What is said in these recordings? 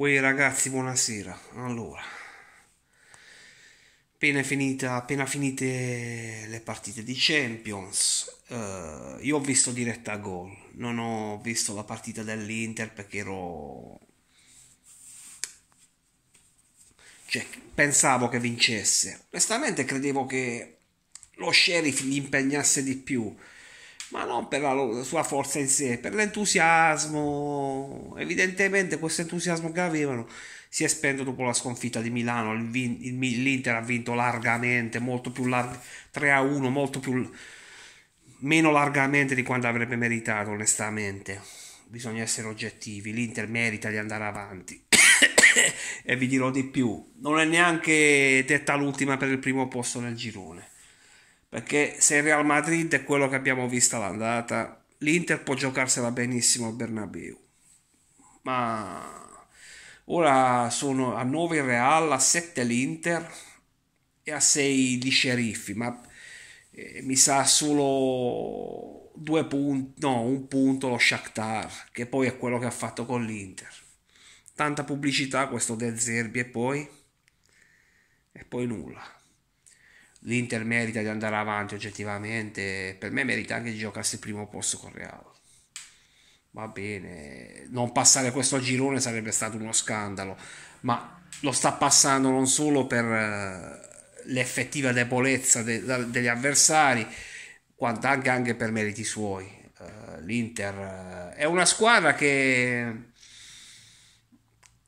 Uè ragazzi, buonasera. Allora, appena, finita, appena finite le partite di Champions, eh, io ho visto diretta gol, non ho visto la partita dell'Inter perché ero... Cioè, pensavo che vincesse. Onestamente credevo che lo Sheriff gli impegnasse di più ma non per la sua forza in sé, per l'entusiasmo. Evidentemente questo entusiasmo che avevano si è spento dopo la sconfitta di Milano. L'Inter ha vinto largamente, molto più larg- 3 a 1, molto più meno largamente di quanto avrebbe meritato, onestamente. Bisogna essere oggettivi, l'Inter merita di andare avanti. e vi dirò di più, non è neanche detta l'ultima per il primo posto nel girone perché se il Real Madrid è quello che abbiamo visto all'andata, l'Inter può giocarsela benissimo al Bernabeu. Ma ora sono a 9 il Real, a 7 l'Inter e a 6 gli sceriffi, ma eh, mi sa solo due punti, no, un punto lo Shakhtar, che poi è quello che ha fatto con l'Inter. Tanta pubblicità questo del Zerbi e poi e poi nulla l'Inter merita di andare avanti oggettivamente, per me merita anche di giocarsi il primo posto con Real. Va bene, non passare questo girone sarebbe stato uno scandalo, ma lo sta passando non solo per eh, l'effettiva debolezza de- degli avversari, quanto anche, anche, per meriti suoi. Uh, L'Inter eh, è una squadra che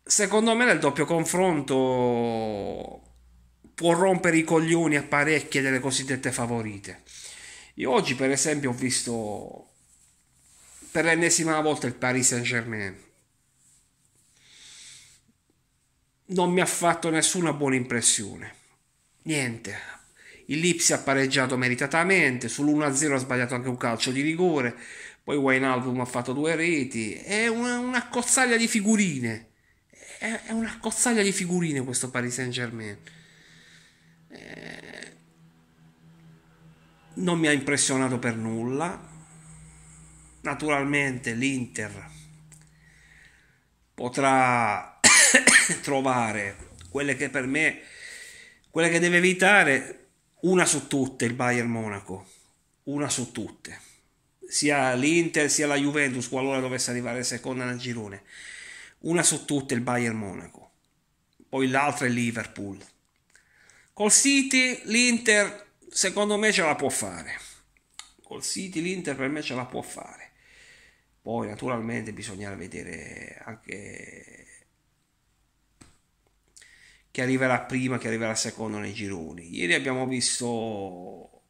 secondo me nel doppio confronto può rompere i coglioni a parecchie delle cosiddette favorite. Io oggi, per esempio, ho visto per l'ennesima volta il Paris Saint-Germain. Non mi ha fatto nessuna buona impressione. Niente. Il Lipsi ha pareggiato meritatamente, sull'1-0 ha sbagliato anche un calcio di rigore, poi Wayne Album ha fatto due reti, è una, una cozzaglia di figurine. È, è una cozzaglia di figurine questo Paris Saint-Germain non mi ha impressionato per nulla. Naturalmente l'Inter potrà trovare quelle che per me, quelle che deve evitare, una su tutte il Bayern Monaco, una su tutte sia l'Inter sia la Juventus qualora dovesse arrivare seconda nel girone una su tutte il Bayern Monaco poi l'altra è Liverpool Col City l'Inter secondo me ce la può fare. Col City l'Inter per me ce la può fare. Poi naturalmente bisogna vedere anche chi arriverà prima, chi arriverà secondo nei gironi. Ieri abbiamo visto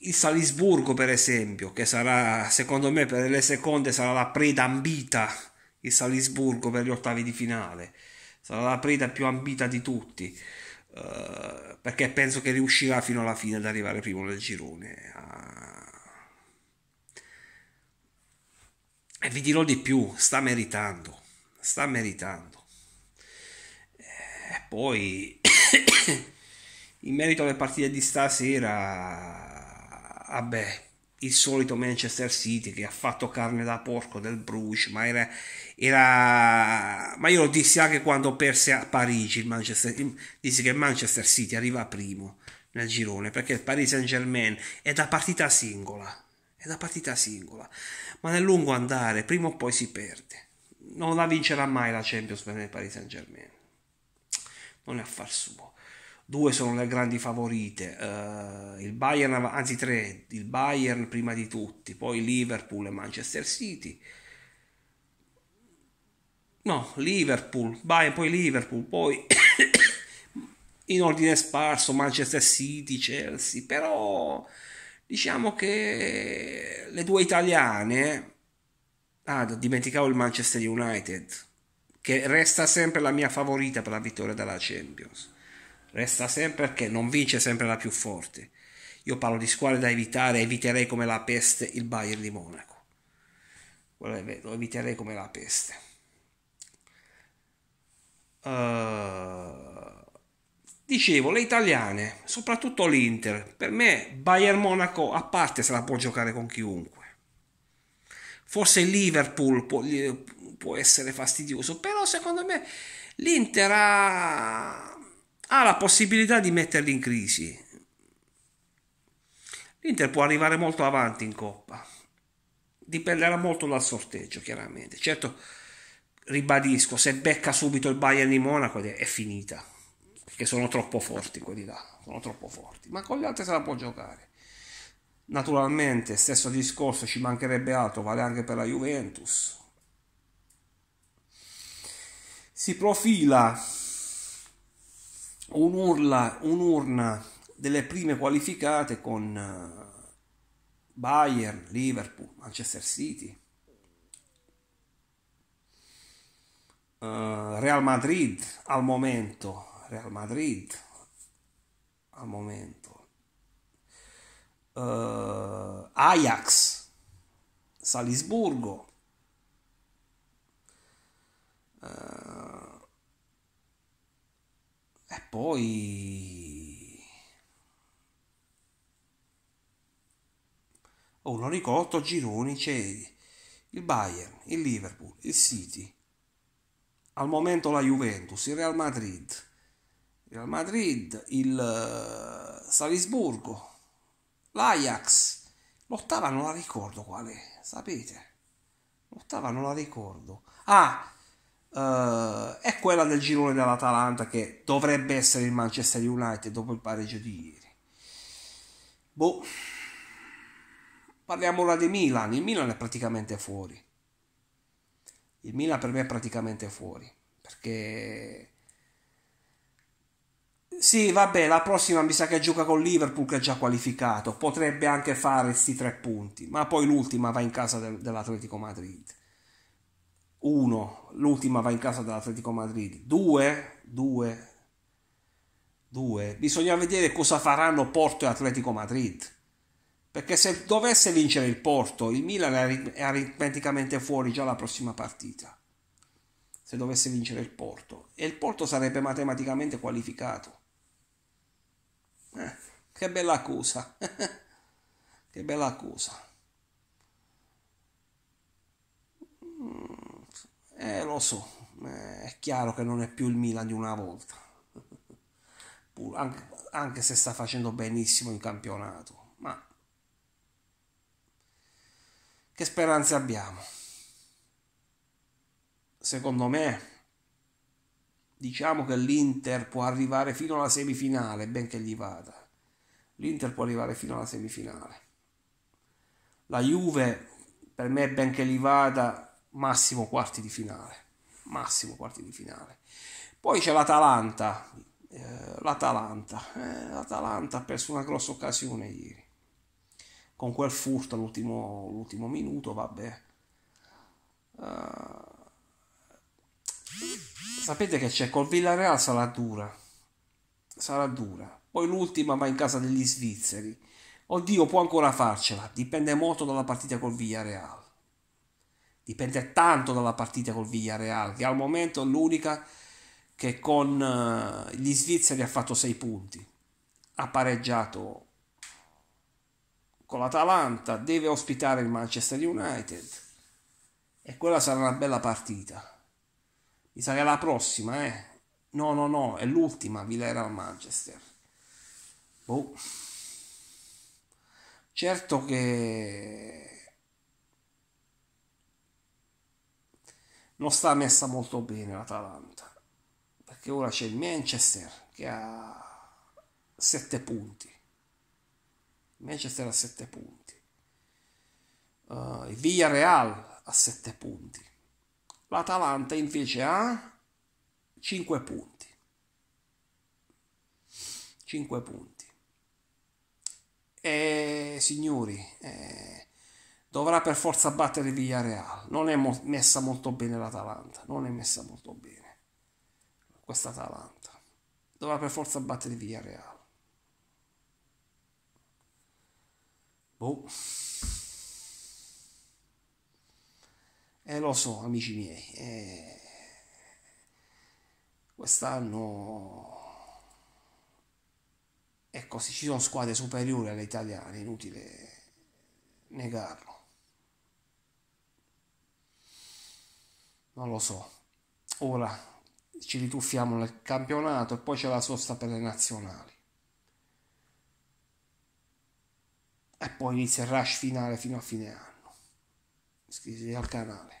il Salisburgo per esempio, che sarà secondo me per le seconde sarà la preda ambita il Salisburgo per gli ottavi di finale sarà la preda più ambita di tutti. Uh, perché penso che riuscirà fino alla fine ad arrivare primo nel girone. A... E vi dirò di più, sta meritando, sta meritando. E eh, poi, in merito alle partite di stasera, vabbè, il solito Manchester City che ha fatto carne da porco del Bruce, ma era, era ma io lo dissi anche quando perse a Parigi il Manchester dissi che Manchester City arriva primo nel girone perché il Paris Saint-Germain è da partita singola, è da partita singola, ma nel lungo andare prima o poi si perde. Non la vincerà mai la Champions per il Paris Saint-Germain. Non è affar suo due sono le grandi favorite, uh, il Bayern, anzi tre, il Bayern prima di tutti, poi Liverpool e Manchester City. No, Liverpool, Bayern, poi Liverpool, poi in ordine sparso Manchester City, Chelsea, però diciamo che le due italiane Ah, dimenticavo il Manchester United, che resta sempre la mia favorita per la vittoria della Champions resta sempre che non vince sempre la più forte. Io parlo di squadre da evitare, eviterei come la peste il Bayern di Monaco. Lo eviterei come la peste. Uh, dicevo, le italiane, soprattutto l'Inter, per me Bayern Monaco a parte se la può giocare con chiunque. Forse il Liverpool può, può essere fastidioso, però secondo me l'Inter ha ha la possibilità di metterli in crisi. L'Inter può arrivare molto avanti in Coppa, dipenderà molto dal sorteggio chiaramente. Certo, ribadisco, se becca subito il Bayern di Monaco è finita, perché sono troppo forti quelli là, sono troppo forti, ma con gli altri se la può giocare. Naturalmente, stesso discorso, ci mancherebbe altro, vale anche per la Juventus. Si profila un'urla, un'urna delle prime qualificate con eh, Bayern, Liverpool, Manchester City, eh, Real Madrid al momento, Real Madrid al momento, eh, Ajax, Salisburgo, e poi... Oh, lo ricordo, a gironi c'è il Bayern, il Liverpool, il City, al momento la Juventus, il Real Madrid, il Real Madrid, il eh, Salisburgo, l'Ajax, l'ottava non la ricordo quale, sapete? L'ottava non la ricordo. Ah, Uh, è quella del girone dell'Atalanta che dovrebbe essere il Manchester United dopo il pareggio di ieri. Boh, parliamo ora di Milan. Il Milan è praticamente fuori. Il Milan per me è praticamente fuori perché. Sì, vabbè, la prossima mi sa che gioca con Liverpool che è già qualificato, potrebbe anche fare questi tre punti, ma poi l'ultima va in casa del, dell'Atletico Madrid 1, l'ultima va in casa dall'Atletico Madrid, 2, 2, 2, bisogna vedere cosa faranno Porto e Atletico Madrid, perché se dovesse vincere il Porto, il Milan è aritmeticamente fuori già la prossima partita, se dovesse vincere il Porto, e il Porto sarebbe matematicamente qualificato. Eh, che bella cosa, che bella cosa. Eh, lo so, eh, è chiaro che non è più il Milan di una volta, anche, anche se sta facendo benissimo in campionato, ma che speranze abbiamo? Secondo me, diciamo che l'Inter può arrivare fino alla semifinale, benché gli vada. L'Inter può arrivare fino alla semifinale. La Juve, per me, benché gli vada, massimo quarti di finale, massimo quarti di finale. Poi c'è l'Atalanta, eh, l'Atalanta, eh, l'Atalanta ha perso una grossa occasione ieri, con quel furto all'ultimo, l'ultimo minuto, vabbè. Uh, sapete che c'è col Villarreal sarà dura, sarà dura. Poi l'ultima va in casa degli svizzeri. Oddio, può ancora farcela, dipende molto dalla partita col Villarreal dipende tanto dalla partita col Villarreal, che al momento è l'unica che con eh, gli svizzeri ha fatto 6 punti, ha pareggiato con l'Atalanta, deve ospitare il Manchester United e quella sarà una bella partita. Mi sa che è la prossima, eh? No, no, no, è l'ultima Villarreal Manchester. Boh. Certo che non sta messa molto bene l'Atalanta perché ora c'è il Manchester che ha 7 punti Manchester ha 7 punti uh, il Villarreal ha 7 punti l'Atalanta invece ha 5 punti 5 punti e signori eh, dovrà per forza battere il Villarreal. Non è mo- messa molto bene l'Atalanta, non è messa molto bene questa Atalanta. Dovrà per forza battere il Villarreal. Boh. E eh, lo so, amici miei, eh, quest'anno è così, ecco, ci sono squadre superiori alle italiane, inutile negarlo. non lo so. Ora ci rituffiamo nel campionato e poi c'è la sosta per le nazionali. E poi inizia il rush finale fino a fine anno. Iscriviti al canale.